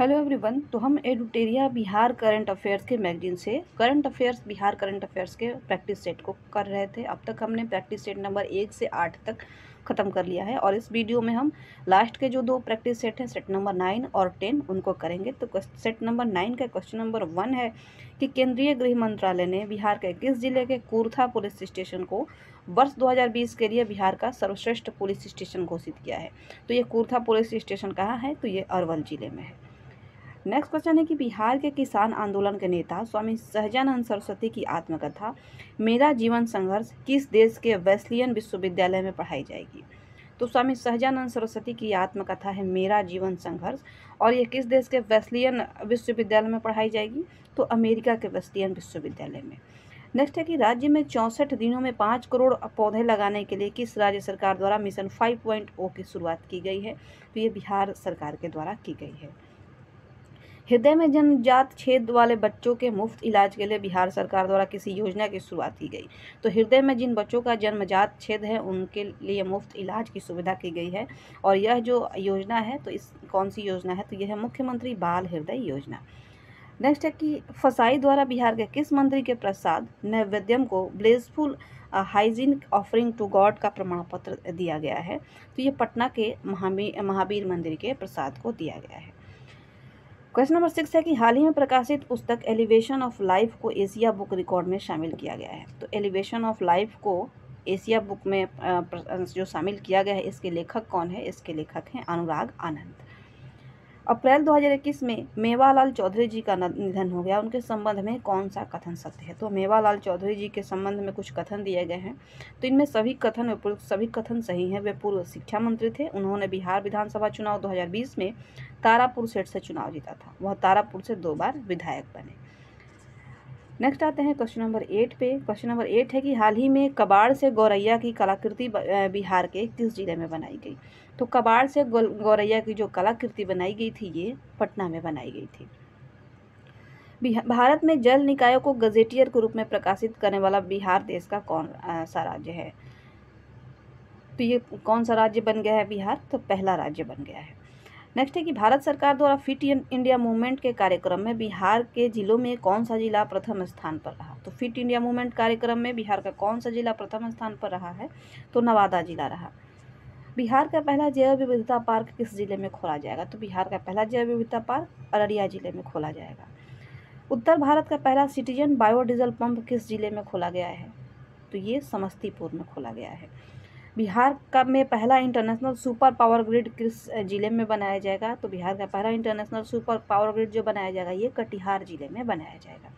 hello everyone तो हम Edutoria Bihar current affairs के मैगजीन से current affairs Bihar current affairs के प्रैक्टिस सेट को कर रहे थे अब तक हमने प्रैक्टिस सेट नंबर एक से आठ तक ख़त्म कर लिया है और इस वीडियो में हम लास्ट के जो दो प्रैक्टिस सेट हैं सेट नंबर नाइन और टेन उनको करेंगे तो सेट नंबर नाइन का क्वेश्चन नंबर वन है कि केंद्रीय गृह मंत्रालय ने बिहार के किस जिले के कुर्था पुलिस स्टेशन को वर्ष 2020 के लिए बिहार का सर्वश्रेष्ठ पुलिस स्टेशन घोषित किया है तो ये कुर्था पुलिस स्टेशन कहाँ है तो ये अरवल जिले में है नेक्स्ट क्वेश्चन है कि बिहार के किसान आंदोलन के नेता स्वामी सहजानंद सरस्वती की आत्मकथा मेरा जीवन संघर्ष किस देश के वेस्लियन विश्वविद्यालय में पढ़ाई जाएगी तो स्वामी सहजानंद सरस्वती की आत्मकथा है मेरा जीवन संघर्ष और ये किस देश के वेस्लियन विश्वविद्यालय में पढ़ाई जाएगी तो अमेरिका के वेस्लियन विश्वविद्यालय में नेक्स्ट है कि राज्य में चौंसठ दिनों में पाँच करोड़ पौधे लगाने के लिए किस राज्य सरकार द्वारा मिशन फाइव पॉइंट ओ की शुरुआत की गई है तो ये बिहार सरकार के द्वारा की गई है हृदय में जन्मजात छेद वाले बच्चों के मुफ्त इलाज के लिए बिहार सरकार द्वारा किसी योजना की शुरुआत की गई तो हृदय में जिन बच्चों का जन्मजात छेद है उनके लिए मुफ्त इलाज की सुविधा की गई है और यह जो योजना है तो इस कौन सी योजना है तो यह है मुख्यमंत्री बाल हृदय योजना नेक्स्ट है कि फसाई द्वारा बिहार के किस मंत्री के प्रसाद नैवेद्यम को blissful hygiene offering to God का प्रमाण पत्र दिया गया है तो ये पटना के महावीर महावीर मंदिर के प्रसाद को दिया गया है क्वेश्चन नंबर सिक्स है कि हाल ही में प्रकाशित पुस्तक एलिवेशन ऑफ लाइफ को एशिया बुक रिकॉर्ड में शामिल किया गया है तो एलिवेशन ऑफ लाइफ को एशिया बुक में जो शामिल किया गया है इसके लेखक कौन है इसके लेखक हैं अनुराग आनंद अप्रैल 2021 में मेवालाल चौधरी जी का निधन हो गया उनके संबंध में कौन सा कथन सत्य है तो मेवालाल चौधरी जी के संबंध में कुछ कथन दिए गए हैं तो इनमें सभी कथन सभी कथन सही हैं वे पूर्व शिक्षा मंत्री थे उन्होंने बिहार विधानसभा चुनाव 2020 में तारापुर सेठ से चुनाव जीता था वह तारापुर से दो बार विधायक बने नेक्स्ट आते हैं क्वेश्चन नंबर एट पे क्वेश्चन नंबर एट है कि हाल ही में कबाड़ से गौरैया की कलाकृति बिहार के किस जिले में बनाई गई तो कबाड़ से गौरैया की जो कलाकृति बनाई गई थी ये पटना में बनाई गई थी भारत में जल निकायों को गजेटियर के रूप में प्रकाशित करने वाला बिहार देश का कौन सा राज्य है तो ये कौन सा राज्य बन गया है बिहार तो पहला राज्य बन गया है नेक्स्ट है कि भारत सरकार द्वारा फिट इंडिया मूवमेंट के कार्यक्रम में बिहार के जिलों में कौन सा जिला प्रथम स्थान पर रहा तो फिट इंडिया मूवमेंट कार्यक्रम में बिहार का कौन सा जिला प्रथम स्थान पर रहा है तो नवादा जिला रहा बिहार का पहला जैव विविधता पार्क किस जिले में खोला जाएगा तो बिहार का पहला जैव विविधता पार्क अररिया जिले में खोला जाएगा उत्तर भारत का पहला सिटीजन बायोडीजल पंप किस जिले में खोला गया है तो ये समस्तीपुर में खोला गया है बिहार का में पहला इंटरनेशनल सुपर पावर ग्रिड किस जिले में बनाया जाएगा तो बिहार का पहला इंटरनेशनल सुपर पावर ग्रिड जो बनाया जाएगा ये कटिहार जिले में बनाया जाएगा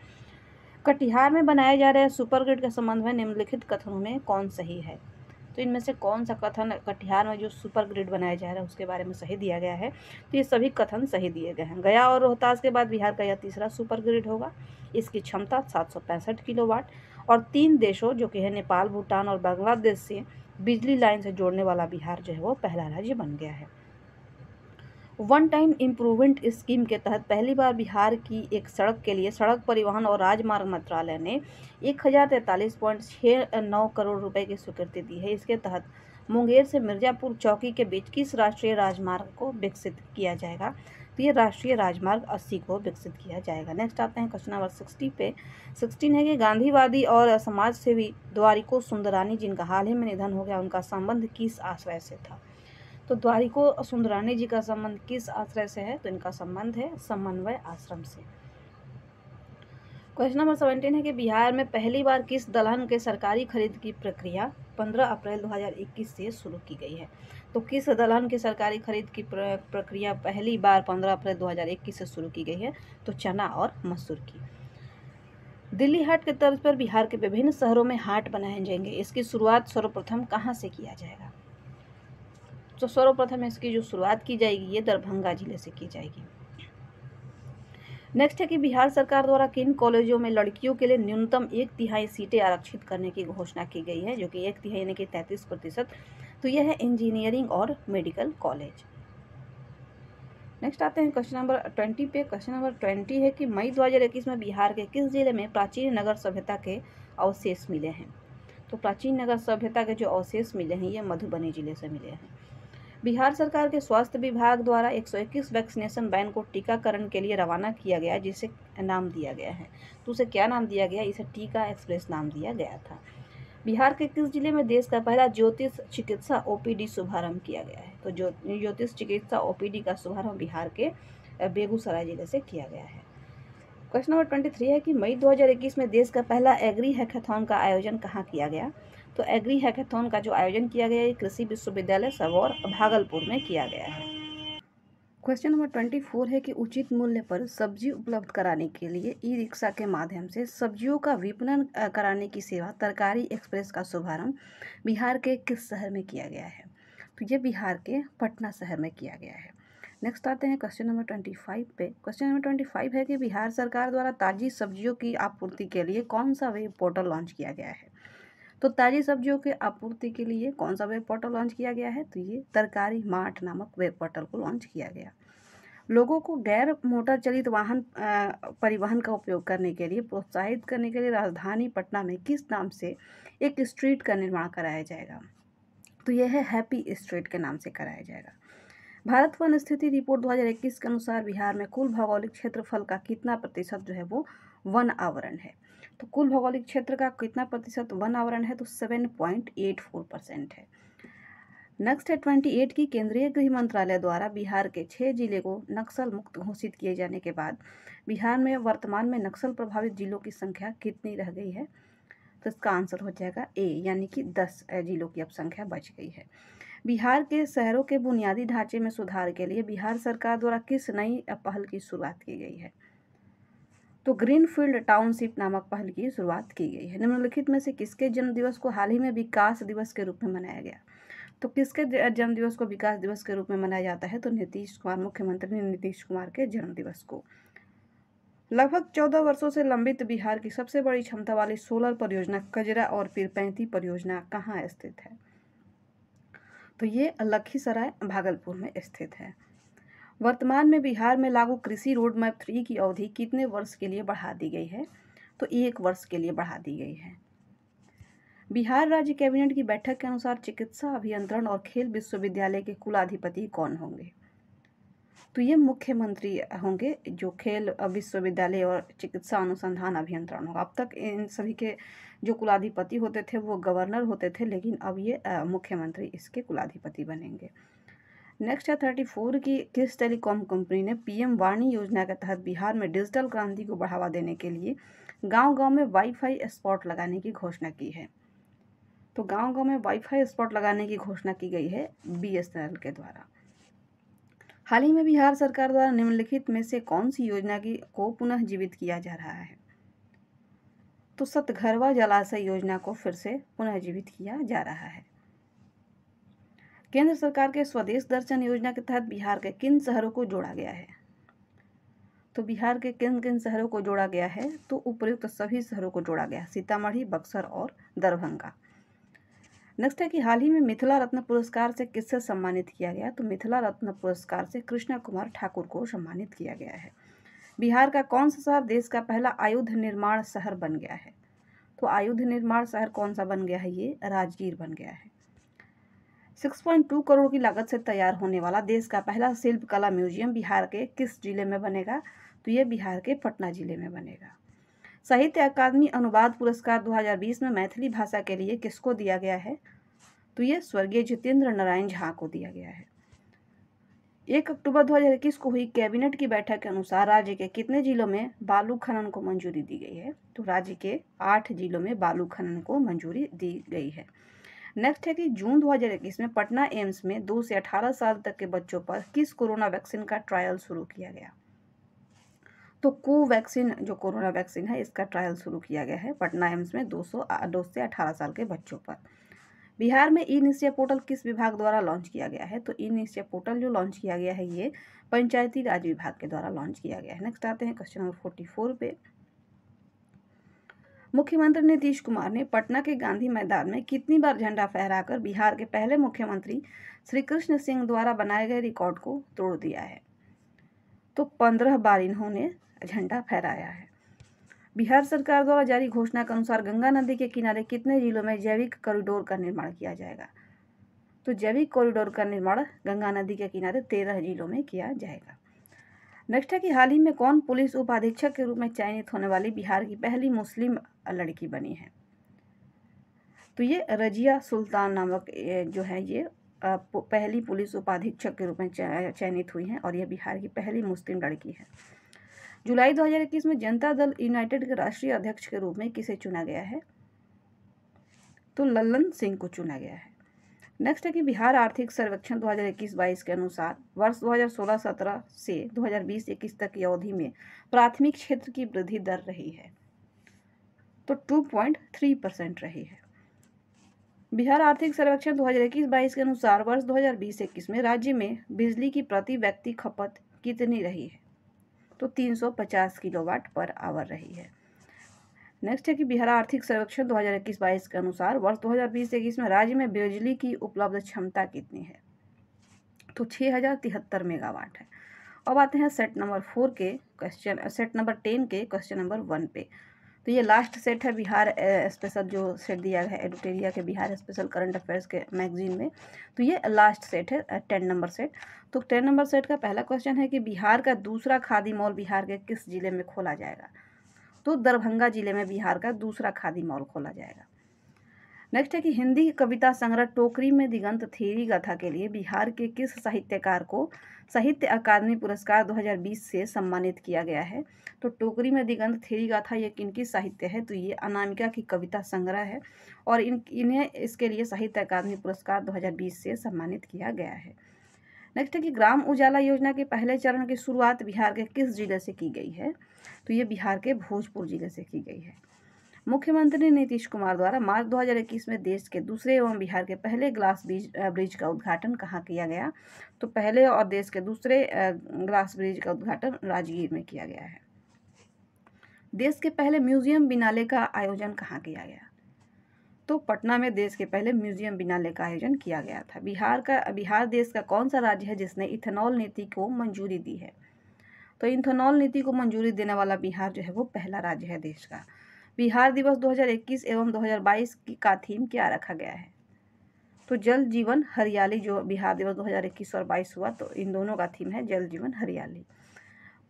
कटिहार में बनाए जा रहे सुपर ग्रिड के संबंध में निम्नलिखित कथनों में कौन सही है तो इनमें से कौन सा कथन कटिहार में जो सुपर ग्रिड बनाया जा रहा है उसके बारे में सही दिया गया है तो ये सभी कथन सही दिए गए हैं गया और रोहतास के बाद बिहार का यह तीसरा सुपर ग्रिड होगा इसकी क्षमता सात किलोवाट और तीन देशों जो कि है नेपाल भूटान और बांग्लादेश से बिजली लाइन से जोड़ने वाला बिहार जो है वो पहला राज्य बन गया है वन टाइम इम्प्रूवमेंट स्कीम के तहत पहली बार बिहार की एक सड़क के लिए सड़क परिवहन और राजमार्ग मंत्रालय ने एक हज़ार तैंतालीस पॉइंट छः नौ करोड़ रुपए की स्वीकृति दी है इसके तहत मुंगेर से मिर्ज़ापुर चौकी के बीच किस राष्ट्रीय राजमार्ग को विकसित किया जाएगा तो ये राष्ट्रीय राजमार्ग अस्सी को विकसित किया जाएगा नेक्स्ट आते हैं क्वेश्चन नंबर सिक्सटी पे सिक्सटीन है कि गांधीवादी और समाज सेवी द्वारिको सुंदरानी जिनका हाल ही में निधन हो गया उनका संबंध किस आश्रय से था तो द्वारिको सुंदरानी जी का संबंध किस आश्रय से है तो इनका संबंध है समन्वय आश्रम से क्वेश्चन नंबर सेवेंटीन है कि बिहार में पहली बार किस दलहन के सरकारी खरीद की प्रक्रिया 15 अप्रैल 2021 से शुरू की गई है तो किस दलहन की सरकारी खरीद की प्रक्रिया पहली बार 15 अप्रैल 2021 से शुरू की गई है तो चना और मसूर की दिल्ली हाट के तर्ज पर बिहार के विभिन्न शहरों में हाट बनाए जाएंगे इसकी शुरुआत सर्वप्रथम कहाँ से किया जाएगा तो सर्वप्रथम इसकी जो शुरुआत की जाएगी ये दरभंगा जिले से की जाएगी नेक्स्ट है कि बिहार सरकार द्वारा किन कॉलेजों में लड़कियों के लिए न्यूनतम एक तिहाई सीटें आरक्षित करने की घोषणा की गई है जो कि एक तिहाई यानी कि तैंतीस प्रतिशत तो यह है इंजीनियरिंग और मेडिकल कॉलेज नेक्स्ट आते हैं क्वेश्चन नंबर ट्वेंटी पे क्वेश्चन नंबर ट्वेंटी है कि मई इक्कीस में बिहार के किस जिले में प्राचीन नगर सभ्यता के अवशेष मिले हैं तो प्राचीन नगर सभ्यता के जो अवशेष मिले हैं ये मधुबनी जिले से मिले हैं बिहार सरकार के स्वास्थ्य विभाग द्वारा 121 वैक्सीनेशन वैन को टीकाकरण के लिए रवाना किया गया जिसे नाम दिया गया है तो उसे क्या नाम दिया गया इसे टीका एक्सप्रेस नाम दिया गया था बिहार के किस जिले में देश का पहला ज्योतिष चिकित्सा ओपीडी शुभारंभ किया गया है तो जो ज्योतिष चिकित्सा ओपीडी का शुभारंभ बिहार के बेगूसराय जिले से किया गया है क्वेश्चन नंबर ट्वेंटी थ्री है कि मई 2021 में देश का पहला एग्री हैकेथॉन का आयोजन कहाँ किया गया तो एग्री हैकेथॉन का जो आयोजन किया गया ये कृषि विश्वविद्यालय सबौर भागलपुर में किया गया है क्वेश्चन नंबर ट्वेंटी फोर है कि उचित मूल्य पर सब्जी उपलब्ध कराने के लिए ई रिक्शा के माध्यम से सब्जियों का विपणन कराने की सेवा तरकारी एक्सप्रेस का शुभारंभ बिहार के किस शहर में किया गया है तो ये बिहार के पटना शहर में किया गया है नेक्स्ट आते हैं क्वेश्चन नंबर ट्वेंटी फाइव पे क्वेश्चन नंबर ट्वेंटी फाइव है कि बिहार सरकार द्वारा ताज़ी सब्जियों की आपूर्ति के लिए कौन सा वेब पोर्टल लॉन्च किया गया है तो ताज़ी सब्जियों के आपूर्ति के लिए कौन सा वेब पोर्टल लॉन्च किया गया है तो ये तरकारी मार्ट नामक वेब पोर्टल को लॉन्च किया गया लोगों को गैर मोटर चलित वाहन परिवहन का उपयोग करने के लिए प्रोत्साहित करने के लिए राजधानी पटना में किस नाम से एक स्ट्रीट का निर्माण कराया जाएगा तो यह है हैप्पी स्ट्रीट के नाम से कराया जाएगा भारत वन स्थिति रिपोर्ट 2021 के अनुसार बिहार में कुल भौगोलिक क्षेत्रफल का कितना प्रतिशत जो है वो वन आवरण है तो कुल भौगोलिक क्षेत्र का कितना प्रतिशत वन आवरण है तो seven point eight four percent है नेक्स्ट है ट्वेंटी एट की केंद्रीय गृह मंत्रालय द्वारा बिहार के छः जिले को नक्सल मुक्त घोषित किए जाने के बाद बिहार में वर्तमान में नक्सल प्रभावित जिलों की संख्या कितनी रह गई है तो इसका आंसर हो जाएगा ए यानी कि दस जिलों की अब संख्या बच गई है बिहार के शहरों के बुनियादी ढांचे में सुधार के लिए बिहार सरकार द्वारा किस नई पहल की शुरुआत की गई है तो ग्रीनफील्ड टाउनशिप नामक पहल की शुरुआत की गई है निम्नलिखित में से किसके जन्म दिवस को हाल ही में विकास दिवस के रूप में मनाया गया तो किसके जन्म दिवस को विकास दिवस के रूप में मनाया जाता है तो नीतीश कुमार मुख्यमंत्री नीतीश कुमार के जन्म दिवस को लगभग चौदह वर्षों से लंबित बिहार की सबसे बड़ी क्षमता वाली सोलर परियोजना कजरा और पीरपैंती परियोजना कहाँ स्थित है तो ये लखीसराय भागलपुर में स्थित है वर्तमान में बिहार में लागू कृषि रोड मैप थ्री की अवधि कितने वर्ष के लिए बढ़ा दी गई है तो एक वर्ष के लिए बढ़ा दी गई है बिहार राज्य कैबिनेट की बैठक के अनुसार चिकित्सा अभियंत्रण और खेल विश्वविद्यालय के कुलाधिपति कौन होंगे तो ये मुख्यमंत्री होंगे जो खेल विश्वविद्यालय और चिकित्सा अनुसंधान अभियंत्रण होगा अब तक इन सभी के जो कुलाधिपति होते थे वो गवर्नर होते थे लेकिन अब ये मुख्यमंत्री इसके कुलाधिपति बनेंगे नेक्स्ट है थर्टी फोर की किस टेलीकॉम कंपनी ने पीएम वाणी योजना के तहत बिहार में डिजिटल क्रांति को बढ़ावा देने के लिए गांव-गांव में वाईफाई स्पॉट लगाने की घोषणा की है तो गांव-गांव में वाईफाई स्पॉट लगाने की घोषणा की गई है बीएसएनएल के द्वारा हाल ही में बिहार सरकार द्वारा निम्नलिखित में से कौन सी योजना की को पुनः जीवित किया जा रहा है तो सतघरवा जलाशय योजना को फिर से पुनः जीवित किया जा रहा है केंद्र सरकार के स्वदेश दर्शन योजना के तहत बिहार के किन शहरों को जोड़ा गया है तो बिहार के किन किन शहरों को जोड़ा गया है तो उपयुक्त सभी शहरों को जोड़ा गया सीतामढ़ी बक्सर और दरभंगा नेक्स्ट है कि हाल ही में मिथिला रत्न पुरस्कार से किससे सम्मानित किया गया तो मिथिला रत्न पुरस्कार से कृष्णा कुमार ठाकुर को सम्मानित किया गया है बिहार का कौन सा शहर देश का पहला आयुध निर्माण शहर बन गया है तो आयुध निर्माण शहर कौन सा बन गया है ये राजगीर बन गया है 6.2 करोड़ की लागत से तैयार होने वाला देश का पहला शिल्प कला म्यूजियम बिहार के किस जिले में बनेगा तो ये बिहार के पटना जिले में बनेगा साहित्य अकादमी अनुवाद पुरस्कार 2020 में मैथिली भाषा के लिए किसको दिया गया है तो ये स्वर्गीय जितेंद्र नारायण झा को दिया गया है एक अक्टूबर 2021 को हुई कैबिनेट की बैठक के अनुसार राज्य के कितने जिलों में बालू खनन को मंजूरी दी गई है तो राज्य के आठ जिलों में बालू खनन को मंजूरी दी गई है नेक्स्ट है कि जून 2021 में पटना एम्स में दो से अठारह साल तक के बच्चों पर किस कोरोना वैक्सीन का ट्रायल शुरू किया गया तो कोवैक्सीन जो कोरोना वैक्सीन है इसका ट्रायल शुरू किया गया है पटना एम्स में सौ दो से अठारह साल के बच्चों पर बिहार में ई निश्चय पोर्टल किस विभाग द्वारा लॉन्च किया गया है तो ई निश्चय पोर्टल जो लॉन्च किया गया है ये पंचायती राज विभाग के द्वारा लॉन्च किया गया है नेक्स्ट आते हैं क्वेश्चन नंबर फोर्टी फोर पे मुख्यमंत्री नीतीश कुमार ने पटना के गांधी मैदान में कितनी बार झंडा फहराकर बिहार के पहले मुख्यमंत्री श्री कृष्ण सिंह द्वारा बनाए गए रिकॉर्ड को तोड़ दिया है तो पंद्रह बार इन्होंने झंडा फहराया है बिहार सरकार द्वारा जारी घोषणा के अनुसार गंगा नदी के किनारे कितने जिलों में जैविक कॉरिडोर का निर्माण किया जाएगा तो जैविक कॉरिडोर का निर्माण गंगा नदी के किनारे तेरह जिलों में किया जाएगा नेक्स्ट है कि हाल ही में कौन पुलिस उपाधीक्षक के रूप में चयनित होने वाली बिहार की पहली मुस्लिम लड़की बनी है तो ये रजिया सुल्तान नामक जो है ये पहली पुलिस उपाधीक्षक के रूप में चयनित हुई हैं और यह बिहार की पहली मुस्लिम लड़की है जुलाई 2021 में जनता दल यूनाइटेड के राष्ट्रीय अध्यक्ष के रूप में किसे चुना गया है तो लल्लन सिंह को चुना गया है नेक्स्ट है कि बिहार आर्थिक सर्वेक्षण 2021-22 के अनुसार वर्ष 2016-17 से 2020-21 तक की अवधि में प्राथमिक क्षेत्र की वृद्धि दर रही है तो 2.3 परसेंट रही है बिहार आर्थिक सर्वेक्षण 2021-22 के अनुसार वर्ष 2020-21 में राज्य में बिजली की प्रति व्यक्ति खपत कितनी रही है तो 350 किलोवाट पर आवर रही है नेक्स्ट है कि बिहार आर्थिक सर्वेक्षण 2021-22 के अनुसार वर्ष 2020-21 में राज्य में बिजली की उपलब्ध क्षमता कितनी है तो छः मेगावाट है अब आते हैं सेट नंबर फोर के क्वेश्चन सेट नंबर टेन के क्वेश्चन नंबर वन पे तो ये लास्ट सेट है बिहार स्पेशल जो सेट दिया गया है एडिटेरिया के बिहार स्पेशल करंट अफेयर्स के मैगजीन में तो ये लास्ट सेट है टेन नंबर सेट तो टेन नंबर सेट का पहला क्वेश्चन है कि बिहार का दूसरा खादी मॉल बिहार के किस जिले में खोला जाएगा तो दरभंगा जिले में बिहार का दूसरा खादी मॉल खोला जाएगा नेक्स्ट है कि हिंदी कविता संग्रह टोकरी में दिगंत थेरी गाथा के लिए बिहार के किस साहित्यकार को साहित्य अकादमी पुरस्कार 2020 से सम्मानित किया गया है तो टोकरी में दिगंत थेरी गाथा ये किनकी साहित्य है तो ये अनामिका की कविता संग्रह है और इन इन्हें इसके लिए साहित्य अकादमी पुरस्कार 2020 से सम्मानित किया गया है नेक्स्ट है कि ग्राम उजाला योजना के पहले चरण की शुरुआत बिहार के किस जिले से की गई है तो ये बिहार के भोजपुर जिले से की गई है मुख्यमंत्री नीतीश कुमार द्वारा मार्च 2021 में देश के दूसरे एवं बिहार के पहले ग्लास ब्रिज ब्रिज का उद्घाटन कहाँ किया गया तो पहले और देश के दूसरे ग्लास ब्रिज का उद्घाटन राजगीर में किया गया है देश के पहले म्यूजियम बिनाले का आयोजन कहाँ किया गया तो पटना में देश के पहले म्यूजियम बिनाले का आयोजन किया गया था बिहार का बिहार देश का कौन सा राज्य है जिसने इथेनॉल नीति को मंजूरी दी है तो इथेनॉल नीति को मंजूरी देने वाला बिहार जो है वो पहला राज्य है देश का बिहार दिवस 2021 एवं 2022 की का थीम क्या रखा गया है तो जल जीवन हरियाली जो बिहार दिवस दो और बाईस हुआ तो इन दोनों का थीम है जल जीवन हरियाली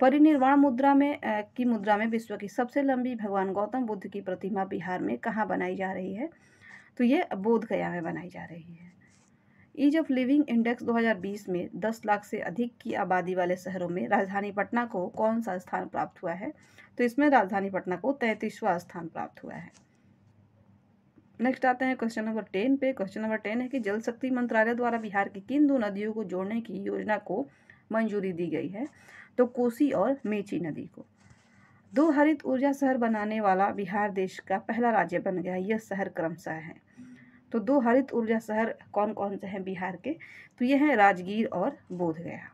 परिनिर्वाण मुद्रा में की मुद्रा में विश्व की सबसे लंबी भगवान गौतम बुद्ध की प्रतिमा बिहार में कहाँ बनाई जा रही है तो ये बोध गया में बनाई जा रही है ईज ऑफ लिविंग इंडेक्स 2020 में 10 लाख से अधिक की आबादी वाले शहरों में राजधानी पटना को कौन सा स्थान प्राप्त हुआ है तो इसमें राजधानी पटना को तैंतीसवां स्थान प्राप्त हुआ है नेक्स्ट आते हैं क्वेश्चन नंबर टेन पे क्वेश्चन नंबर टेन है कि जल शक्ति मंत्रालय द्वारा बिहार की किन दो नदियों को जोड़ने की योजना को मंजूरी दी गई है तो कोसी और मेची नदी को दो हरित ऊर्जा शहर बनाने वाला बिहार देश का पहला राज्य बन गया यह शहर क्रमशः है तो दो हरित ऊर्जा शहर कौन कौन से हैं बिहार के तो ये हैं राजगीर और बोधगया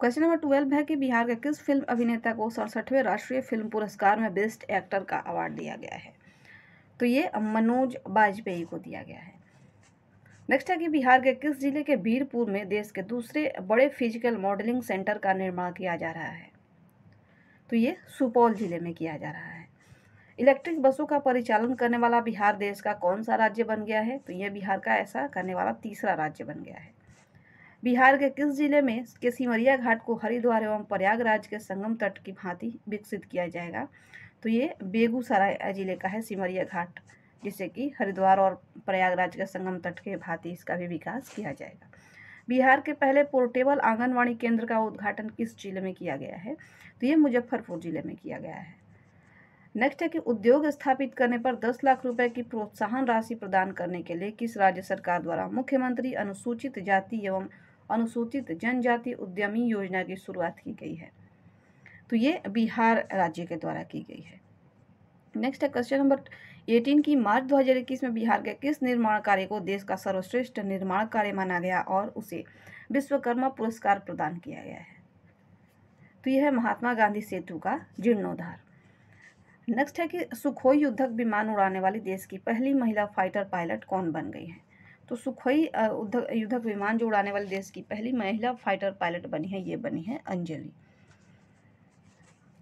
क्वेश्चन नंबर ट्वेल्व है कि बिहार के किस फिल्म अभिनेता को सड़सठवें राष्ट्रीय फिल्म पुरस्कार में बेस्ट एक्टर का अवार्ड दिया गया है तो ये मनोज वाजपेयी को दिया गया है नेक्स्ट है कि बिहार के किस जिले के बीरपुर में देश के दूसरे बड़े फिजिकल मॉडलिंग सेंटर का निर्माण किया जा रहा है तो ये सुपौल जिले में किया जा रहा है इलेक्ट्रिक बसों का परिचालन करने वाला बिहार देश का कौन सा राज्य बन गया है तो यह बिहार का ऐसा करने वाला तीसरा राज्य बन गया है बिहार के किस जिले में के सिमरिया घाट को हरिद्वार एवं प्रयागराज के संगम तट की भांति विकसित किया जाएगा तो ये बेगूसराय जिले का है सिमरिया घाट जिससे कि हरिद्वार और प्रयागराज के संगम तट के भांति इसका भी विकास किया जाएगा बिहार के पहले पोर्टेबल आंगनवाड़ी केंद्र का उद्घाटन किस जिले में किया गया है तो ये मुजफ्फरपुर जिले में किया गया है नेक्स्ट है कि उद्योग स्थापित करने पर 10 लाख रुपए की प्रोत्साहन राशि प्रदान करने के लिए किस राज्य सरकार द्वारा मुख्यमंत्री अनुसूचित जाति एवं अनुसूचित जनजाति उद्यमी योजना की शुरुआत की गई है तो ये बिहार राज्य के द्वारा की गई है नेक्स्ट है क्वेश्चन नंबर एटीन की मार्च 2021 में बिहार के किस निर्माण कार्य को देश का सर्वश्रेष्ठ निर्माण कार्य माना गया और उसे विश्वकर्मा पुरस्कार प्रदान किया गया है तो यह है महात्मा गांधी सेतु का जीर्णोद्धार नेक्स्ट है कि सुखोई युद्धक विमान उड़ाने वाली देश की पहली महिला फाइटर पायलट कौन बन गई है तो सुखोई युद्धक विमान जो उड़ाने वाली देश की पहली महिला फाइटर पायलट बनी है ये बनी है अंजलि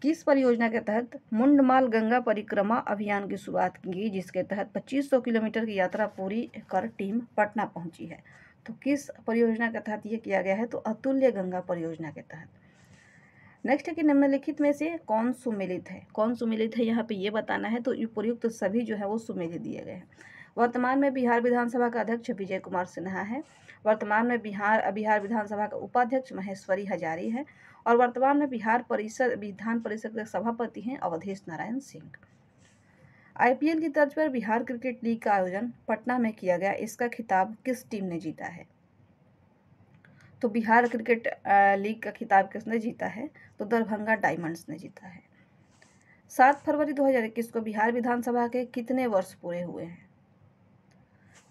किस परियोजना के तहत मुंडमाल गंगा परिक्रमा अभियान की शुरुआत की गई जिसके तहत 2500 किलोमीटर की यात्रा पूरी कर टीम पटना पहुंची है तो किस परियोजना के तहत ये किया गया है तो अतुल्य गंगा परियोजना के तहत नेक्स्ट है कि निम्नलिखित में से कौन सुमेलित है कौन सुमेलित है यहाँ पे ये बताना है तो उपयुक्त सभी जो है वो सुमेलित दिए गए हैं वर्तमान में बिहार विधानसभा का अध्यक्ष विजय कुमार सिन्हा है वर्तमान में बिहार बिहार विधानसभा का उपाध्यक्ष महेश्वरी हजारी हैं और वर्तमान में बिहार परिषद विधान परिषद के सभापति हैं अवधेश नारायण सिंह आईपीएल की तर्ज पर बिहार क्रिकेट लीग का आयोजन पटना में किया गया इसका खिताब किस टीम ने जीता है तो बिहार क्रिकेट लीग का खिताब किसने जीता है तो दरभंगा डायमंड्स ने जीता है सात फरवरी 2021 को बिहार विधानसभा के कितने वर्ष पूरे हुए हैं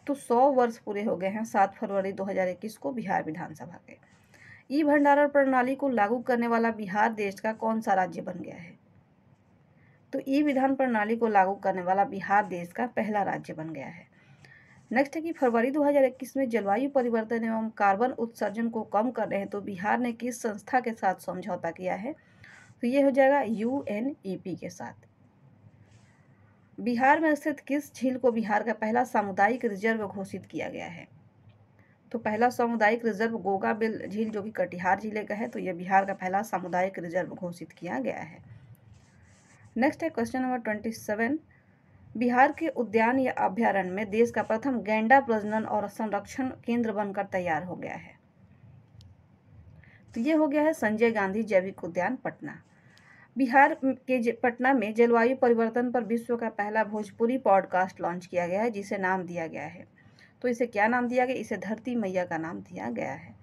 तो सौ वर्ष पूरे हो गए हैं सात फरवरी 2021 को बिहार विधानसभा के ई भंडारण प्रणाली को लागू करने वाला बिहार देश का कौन सा राज्य बन गया है तो ई विधान प्रणाली को लागू करने वाला बिहार देश का पहला राज्य बन गया है नेक्स्ट है कि फरवरी 2021 में जलवायु परिवर्तन एवं कार्बन उत्सर्जन को कम कर रहे हैं तो बिहार ने किस संस्था के साथ समझौता किया है तो ये हो जाएगा यू के साथ बिहार में स्थित किस झील को बिहार का पहला सामुदायिक रिजर्व घोषित किया गया है तो पहला सामुदायिक रिजर्व गोगा बिल झील जो कि कटिहार जिले का है तो यह बिहार का पहला सामुदायिक रिजर्व घोषित किया गया है नेक्स्ट है question number twenty seven Bihar के उद्यान या अभ्यारण्य में देश का प्रथम गैंडा प्रजनन और संरक्षण केंद्र बनकर तैयार हो गया है तो ये हो गया है संजय गांधी जैविक उद्यान पटना बिहार के पटना में जलवायु परिवर्तन पर विश्व का पहला भोजपुरी पॉडकास्ट लॉन्च किया गया है जिसे नाम दिया गया है तो इसे क्या नाम दिया गया इसे धरती मैया का नाम दिया गया है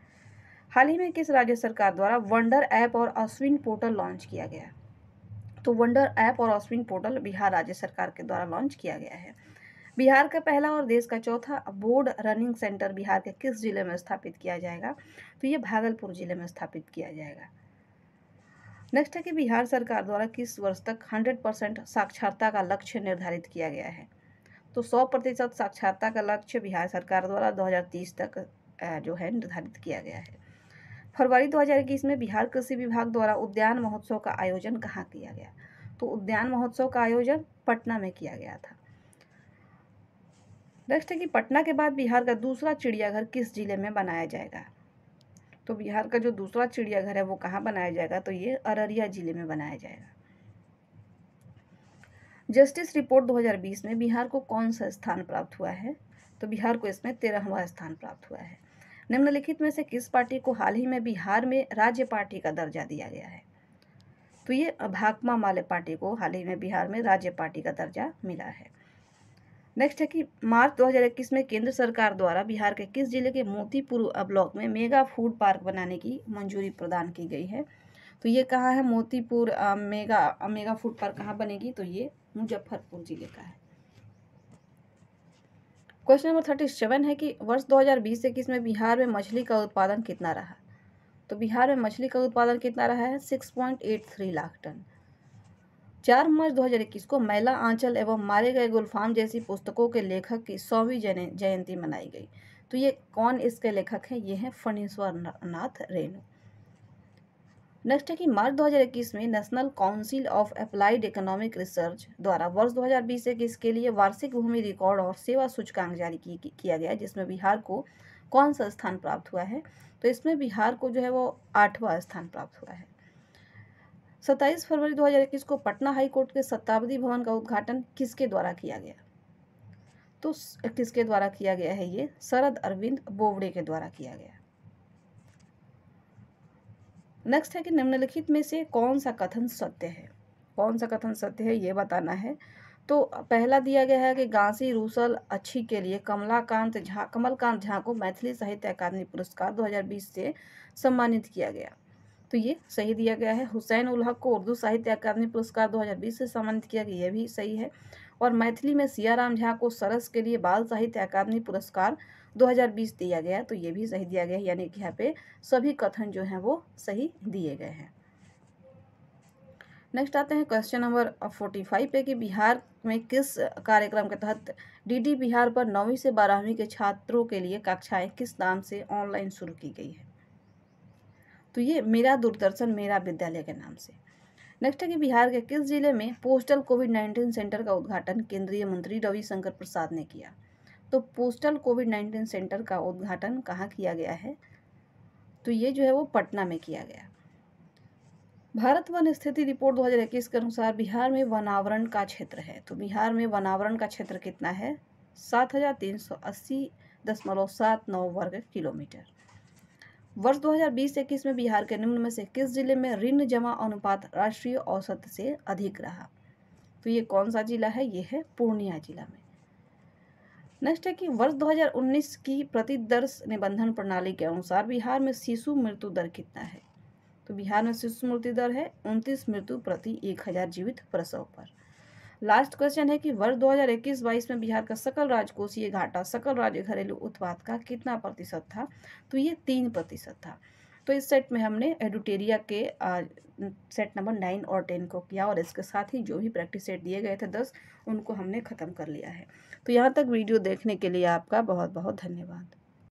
हाल ही में किस राज्य सरकार द्वारा वंडर ऐप और अश्विन पोर्टल लॉन्च किया गया तो वंडर ऐप और अश्विन पोर्टल बिहार राज्य सरकार के द्वारा लॉन्च किया गया है बिहार का पहला और देश का चौथा बोर्ड रनिंग सेंटर बिहार के किस जिले में स्थापित किया जाएगा तो ये भागलपुर जिले में स्थापित किया जाएगा नेक्स्ट है कि बिहार सरकार द्वारा किस वर्ष तक 100 परसेंट साक्षरता का लक्ष्य निर्धारित किया गया है तो 100 प्रतिशत साक्षरता का लक्ष्य बिहार सरकार द्वारा 2030 तक जो है निर्धारित किया गया है फरवरी 2021 में बिहार कृषि विभाग द्वारा उद्यान महोत्सव का आयोजन कहाँ किया गया तो उद्यान महोत्सव का आयोजन पटना में किया गया था नेक्स्ट है कि पटना के बाद बिहार का दूसरा चिड़ियाघर किस जिले में बनाया जाएगा तो बिहार का जो दूसरा चिड़ियाघर है वो कहाँ बनाया जाएगा तो ये अररिया जिले में बनाया जाएगा जस्टिस रिपोर्ट 2020 में बिहार को कौन सा स्थान प्राप्त हुआ है तो बिहार को इसमें तेरहवा स्थान प्राप्त हुआ है निम्नलिखित में से किस पार्टी को हाल ही में बिहार में राज्य पार्टी का दर्जा दिया गया है तो ये भाकमा माले पार्टी को हाल ही में बिहार में राज्य पार्टी का दर्जा मिला है नेक्स्ट है कि मार्च 2021 में केंद्र सरकार द्वारा बिहार के किस जिले के मोतीपुर ब्लॉक में मेगा फूड पार्क बनाने की मंजूरी प्रदान की गई है तो ये कहाँ है Motipur mega mega food park कहाँ बनेगी तो ये मुजफ्फरपुर जिले का है क्वेश्चन नंबर थर्टी सेवन है कि वर्ष 2020 बीस इक्कीस में बिहार में मछली का उत्पादन कितना रहा तो बिहार में मछली का उत्पादन कितना रहा है six point eight three lakh ton चार मार्च 2021 को महिला आंचल एवं मारे गए गुलफाम जैसी पुस्तकों के लेखक की सौवीं जयंती मनाई गई तो ये कौन इसके लेखक हैं ये हैं फणीश्वर नाथ रेणु नेक्स्ट है कि मार्च 2021 में national council of applied economic research द्वारा वर्ष 2020 इक्कीस के लिए वार्षिक भूमि रिकॉर्ड और सेवा सूचकांक जारी की, किया गया जिसमें बिहार को कौन सा स्थान प्राप्त हुआ है तो इसमें बिहार को जो है वो आठवां स्थान प्राप्त हुआ है सत्ताईस फरवरी 2021 को पटना हाई कोर्ट के शताब्दी भवन का उद्घाटन किसके द्वारा किया गया तो किसके द्वारा किया गया है ये शरद अरविंद बोबड़े के द्वारा किया गया नेक्स्ट है कि निम्नलिखित में से कौन सा कथन सत्य है कौन सा कथन सत्य है ये बताना है तो पहला दिया गया है कि गांसी रूसल अच्छी के लिए कमलाकांत झा कमलकांत झा को मैथिली साहित्य अकादमी पुरस्कार 2020 से सम्मानित किया गया तो ये सही दिया गया है हुसैन उल को उर्दू साहित्य अकादमी पुरस्कार 2020 से सम्मानित किया गया यह भी सही है और मैथिली में सियाराम झा को सरस के लिए बाल साहित्य अकादमी पुरस्कार 2020 दिया गया तो ये भी सही दिया गया है यानी कि यहाँ पे सभी कथन जो हैं वो सही दिए गए हैं नेक्स्ट आते हैं क्वेश्चन नंबर फोर्टी फाइव पे कि बिहार में किस कार्यक्रम के तहत डीडी बिहार पर नौवीं से बारहवीं के छात्रों के लिए कक्षाएं किस नाम से ऑनलाइन शुरू की गई है तो ये मेरा दूरदर्शन मेरा विद्यालय के नाम से नेक्स्ट है कि बिहार के किस जिले में पोस्टल कोविड नाइन्टीन सेंटर का उद्घाटन केंद्रीय मंत्री रविशंकर प्रसाद ने किया तो पोस्टल कोविड नाइन्टीन सेंटर का उद्घाटन कहाँ किया गया है तो ये जो है वो पटना में किया गया भारत वन स्थिति रिपोर्ट 2021 के अनुसार बिहार में वनावरण का क्षेत्र है तो बिहार में वनावरण का क्षेत्र कितना है सात हजार तीन सौ अस्सी दशमलव सात नौ वर्ग किलोमीटर वर्ष 2020-21 में बिहार के निम्न में से किस जिले में ऋण जमा अनुपात राष्ट्रीय औसत से अधिक रहा तो ये कौन सा जिला है ये है पूर्णिया जिला में नेक्स्ट है कि वर्ष 2019 की प्रतिदर्श निबंधन प्रणाली के अनुसार बिहार में शिशु मृत्यु दर कितना है तो बिहार में शिशु मृत्यु दर है उनतीस मृत्यु प्रति एक हजार जीवित प्रसव पर लास्ट क्वेश्चन है कि वर्ष 2021-22 में बिहार का सकल राजकोषीय घाटा सकल राज्य घरेलू उत्पाद का कितना प्रतिशत था तो ये तीन प्रतिशत था तो इस सेट में हमने एडुटेरिया के आ, सेट नंबर नाइन और टेन को किया और इसके साथ ही जो भी प्रैक्टिस सेट दिए गए थे दस उनको हमने ख़त्म कर लिया है तो यहाँ तक वीडियो देखने के लिए आपका बहुत बहुत धन्यवाद